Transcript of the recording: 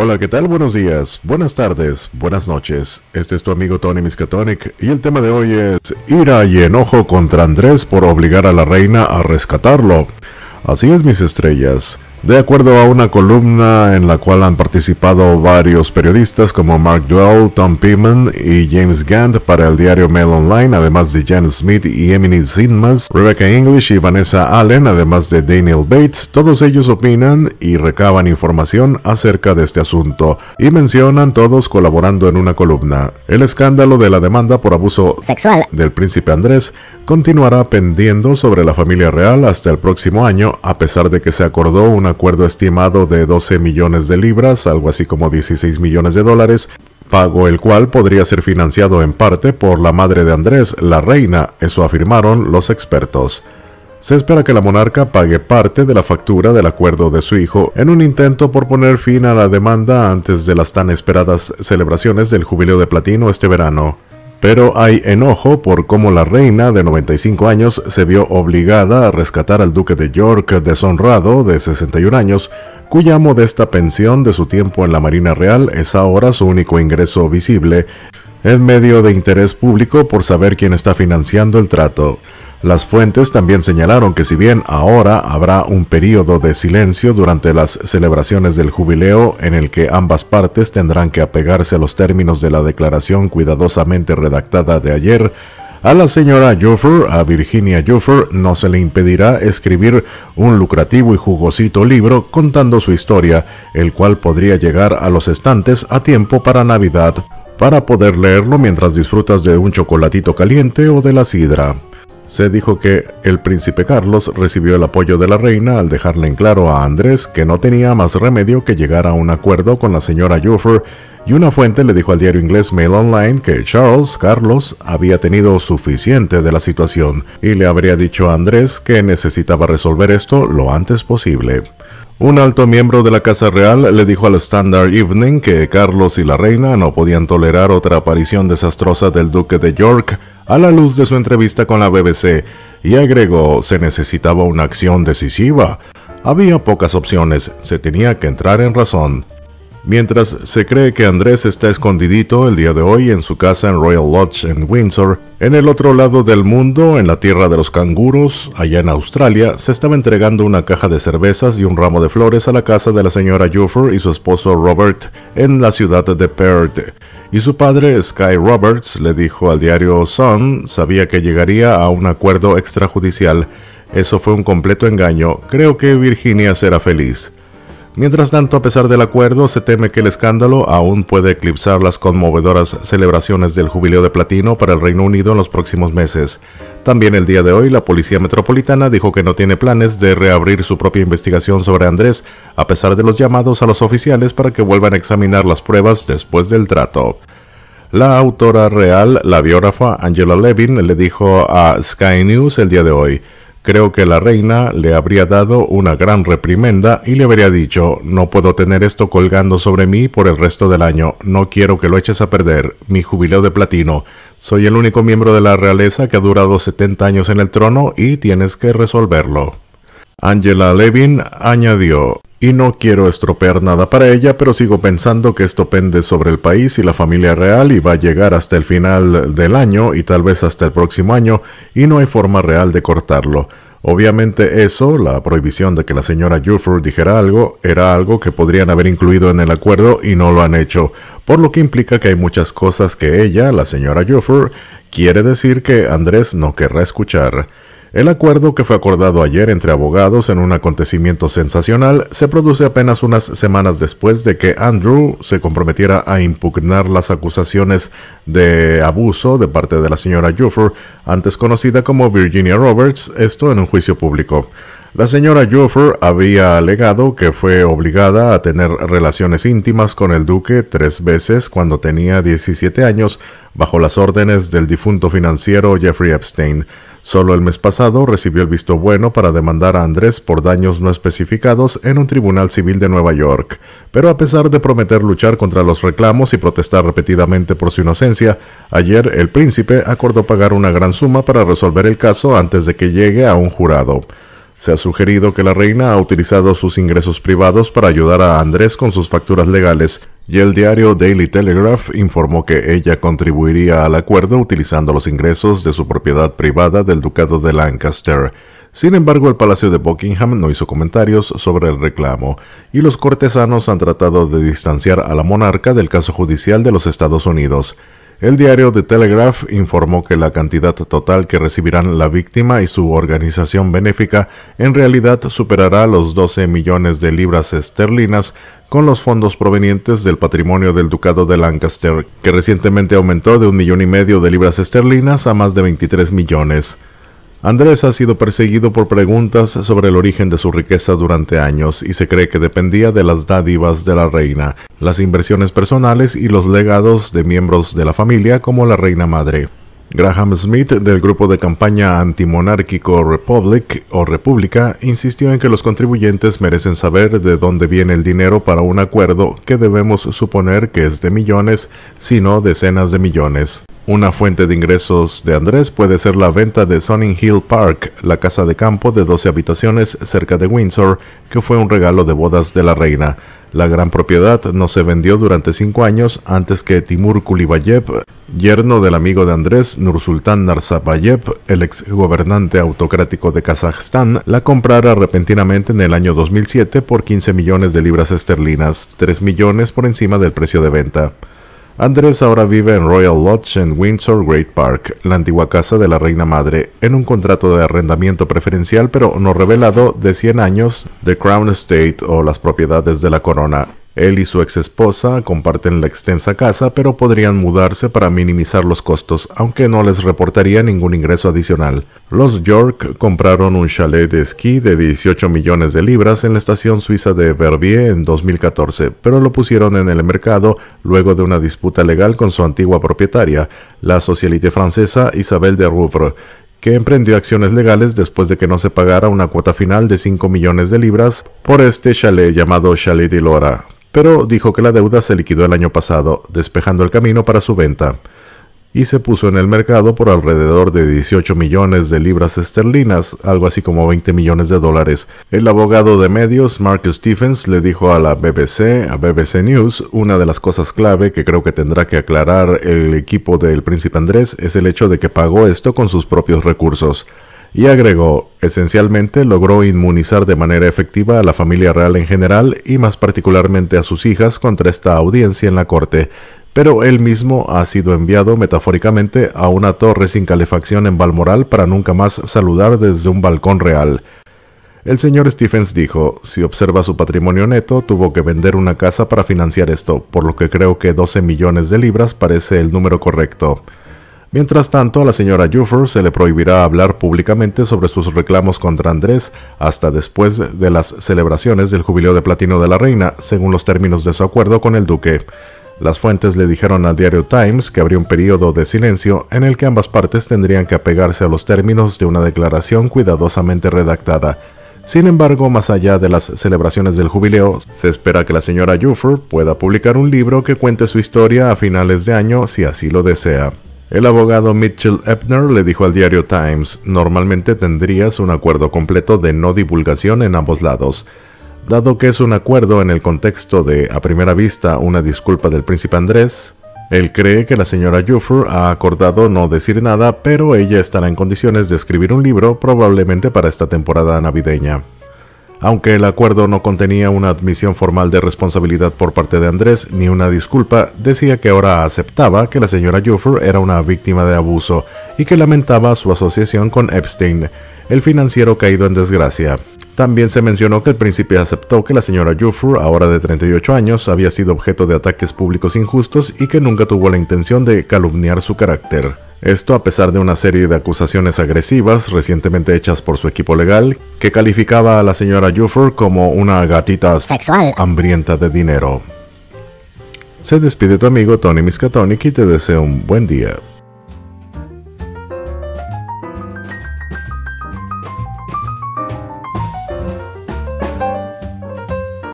Hola, ¿qué tal? Buenos días, buenas tardes, buenas noches. Este es tu amigo Tony Miskatonic y el tema de hoy es ira y enojo contra Andrés por obligar a la reina a rescatarlo. Así es, mis estrellas. De acuerdo a una columna en la cual han participado varios periodistas como Mark Dwell, Tom Piman y James Gant para el diario Mail Online, además de Jan Smith y Emily Zinmas, Rebecca English y Vanessa Allen, además de Daniel Bates, todos ellos opinan y recaban información acerca de este asunto y mencionan todos colaborando en una columna. El escándalo de la demanda por abuso sexual del príncipe Andrés continuará pendiendo sobre la familia real hasta el próximo año, a pesar de que se acordó una acuerdo estimado de 12 millones de libras, algo así como 16 millones de dólares, pago el cual podría ser financiado en parte por la madre de Andrés, la reina, eso afirmaron los expertos. Se espera que la monarca pague parte de la factura del acuerdo de su hijo en un intento por poner fin a la demanda antes de las tan esperadas celebraciones del Jubileo de Platino este verano pero hay enojo por cómo la reina de 95 años se vio obligada a rescatar al duque de York deshonrado de 61 años, cuya modesta pensión de su tiempo en la Marina Real es ahora su único ingreso visible, en medio de interés público por saber quién está financiando el trato. Las fuentes también señalaron que si bien ahora habrá un periodo de silencio durante las celebraciones del jubileo en el que ambas partes tendrán que apegarse a los términos de la declaración cuidadosamente redactada de ayer, a la señora Joffer, a Virginia Joffer, no se le impedirá escribir un lucrativo y jugosito libro contando su historia, el cual podría llegar a los estantes a tiempo para Navidad, para poder leerlo mientras disfrutas de un chocolatito caliente o de la sidra se dijo que el príncipe Carlos recibió el apoyo de la reina al dejarle en claro a Andrés que no tenía más remedio que llegar a un acuerdo con la señora Juffer y una fuente le dijo al diario inglés Mail Online que Charles Carlos había tenido suficiente de la situación y le habría dicho a Andrés que necesitaba resolver esto lo antes posible. Un alto miembro de la Casa Real le dijo al Standard Evening que Carlos y la reina no podían tolerar otra aparición desastrosa del duque de York a la luz de su entrevista con la BBC y agregó se necesitaba una acción decisiva. Había pocas opciones, se tenía que entrar en razón. Mientras se cree que Andrés está escondidito el día de hoy en su casa en Royal Lodge en Windsor, en el otro lado del mundo, en la tierra de los canguros, allá en Australia, se estaba entregando una caja de cervezas y un ramo de flores a la casa de la señora Juffer y su esposo Robert en la ciudad de Perth. Y su padre, Sky Roberts, le dijo al diario Sun, sabía que llegaría a un acuerdo extrajudicial. Eso fue un completo engaño. Creo que Virginia será feliz. Mientras tanto, a pesar del acuerdo, se teme que el escándalo aún puede eclipsar las conmovedoras celebraciones del Jubileo de Platino para el Reino Unido en los próximos meses. También el día de hoy, la Policía Metropolitana dijo que no tiene planes de reabrir su propia investigación sobre Andrés, a pesar de los llamados a los oficiales para que vuelvan a examinar las pruebas después del trato. La autora real, la biógrafa Angela Levin, le dijo a Sky News el día de hoy, Creo que la reina le habría dado una gran reprimenda y le habría dicho, no puedo tener esto colgando sobre mí por el resto del año, no quiero que lo eches a perder, mi jubileo de platino, soy el único miembro de la realeza que ha durado 70 años en el trono y tienes que resolverlo. Angela Levin añadió, y no quiero estropear nada para ella, pero sigo pensando que esto pende sobre el país y la familia real y va a llegar hasta el final del año y tal vez hasta el próximo año y no hay forma real de cortarlo. Obviamente eso, la prohibición de que la señora Juford dijera algo, era algo que podrían haber incluido en el acuerdo y no lo han hecho, por lo que implica que hay muchas cosas que ella, la señora Juford, quiere decir que Andrés no querrá escuchar. El acuerdo que fue acordado ayer entre abogados en un acontecimiento sensacional se produce apenas unas semanas después de que Andrew se comprometiera a impugnar las acusaciones de abuso de parte de la señora Juffer, antes conocida como Virginia Roberts, esto en un juicio público. La señora Juffer había alegado que fue obligada a tener relaciones íntimas con el duque tres veces cuando tenía 17 años bajo las órdenes del difunto financiero Jeffrey Epstein. Solo el mes pasado recibió el visto bueno para demandar a Andrés por daños no especificados en un tribunal civil de Nueva York, pero a pesar de prometer luchar contra los reclamos y protestar repetidamente por su inocencia, ayer el príncipe acordó pagar una gran suma para resolver el caso antes de que llegue a un jurado. Se ha sugerido que la reina ha utilizado sus ingresos privados para ayudar a Andrés con sus facturas legales, y el diario Daily Telegraph informó que ella contribuiría al acuerdo utilizando los ingresos de su propiedad privada del Ducado de Lancaster. Sin embargo, el Palacio de Buckingham no hizo comentarios sobre el reclamo, y los cortesanos han tratado de distanciar a la monarca del caso judicial de los Estados Unidos. El diario The Telegraph informó que la cantidad total que recibirán la víctima y su organización benéfica en realidad superará los 12 millones de libras esterlinas con los fondos provenientes del patrimonio del Ducado de Lancaster, que recientemente aumentó de un millón y medio de libras esterlinas a más de 23 millones. Andrés ha sido perseguido por preguntas sobre el origen de su riqueza durante años y se cree que dependía de las dádivas de la reina, las inversiones personales y los legados de miembros de la familia como la reina madre. Graham Smith, del grupo de campaña antimonárquico Republic o República, insistió en que los contribuyentes merecen saber de dónde viene el dinero para un acuerdo que debemos suponer que es de millones, sino decenas de millones. Una fuente de ingresos de Andrés puede ser la venta de Sonning Hill Park, la casa de campo de 12 habitaciones cerca de Windsor, que fue un regalo de bodas de la reina. La gran propiedad no se vendió durante cinco años antes que Timur Kulibayev, yerno del amigo de Andrés Nursultán Narsabayev, el ex gobernante autocrático de Kazajstán, la comprara repentinamente en el año 2007 por 15 millones de libras esterlinas, 3 millones por encima del precio de venta. Andrés ahora vive en Royal Lodge en Windsor Great Park, la antigua casa de la Reina Madre, en un contrato de arrendamiento preferencial pero no revelado de 100 años de Crown Estate o las propiedades de la corona, él y su ex esposa comparten la extensa casa, pero podrían mudarse para minimizar los costos, aunque no les reportaría ningún ingreso adicional. Los York compraron un chalet de esquí de 18 millones de libras en la estación suiza de Verbier en 2014, pero lo pusieron en el mercado luego de una disputa legal con su antigua propietaria, la socialite francesa Isabel de Rouvre, que emprendió acciones legales después de que no se pagara una cuota final de 5 millones de libras por este chalet llamado Chalet de Lora pero dijo que la deuda se liquidó el año pasado, despejando el camino para su venta, y se puso en el mercado por alrededor de 18 millones de libras esterlinas, algo así como 20 millones de dólares. El abogado de medios, Mark Stephens, le dijo a la BBC, a BBC News, una de las cosas clave que creo que tendrá que aclarar el equipo del príncipe Andrés es el hecho de que pagó esto con sus propios recursos y agregó, esencialmente logró inmunizar de manera efectiva a la familia real en general y más particularmente a sus hijas contra esta audiencia en la corte, pero él mismo ha sido enviado metafóricamente a una torre sin calefacción en Balmoral para nunca más saludar desde un balcón real. El señor Stephens dijo, si observa su patrimonio neto, tuvo que vender una casa para financiar esto, por lo que creo que 12 millones de libras parece el número correcto. Mientras tanto, a la señora Juffer se le prohibirá hablar públicamente sobre sus reclamos contra Andrés hasta después de las celebraciones del jubileo de platino de la reina, según los términos de su acuerdo con el duque. Las fuentes le dijeron al diario Times que habría un periodo de silencio en el que ambas partes tendrían que apegarse a los términos de una declaración cuidadosamente redactada. Sin embargo, más allá de las celebraciones del jubileo, se espera que la señora Juffer pueda publicar un libro que cuente su historia a finales de año si así lo desea. El abogado Mitchell Ebner le dijo al diario Times, normalmente tendrías un acuerdo completo de no divulgación en ambos lados. Dado que es un acuerdo en el contexto de, a primera vista, una disculpa del príncipe Andrés, él cree que la señora Juffer ha acordado no decir nada, pero ella estará en condiciones de escribir un libro probablemente para esta temporada navideña. Aunque el acuerdo no contenía una admisión formal de responsabilidad por parte de Andrés ni una disculpa, decía que ahora aceptaba que la señora Juffer era una víctima de abuso y que lamentaba su asociación con Epstein, el financiero caído en desgracia. También se mencionó que el príncipe aceptó que la señora Juffer, ahora de 38 años, había sido objeto de ataques públicos injustos y que nunca tuvo la intención de calumniar su carácter. Esto a pesar de una serie de acusaciones agresivas recientemente hechas por su equipo legal, que calificaba a la señora Juffer como una gatita sexual hambrienta de dinero. Se despide tu amigo Tony Miskatonic y te deseo un buen día.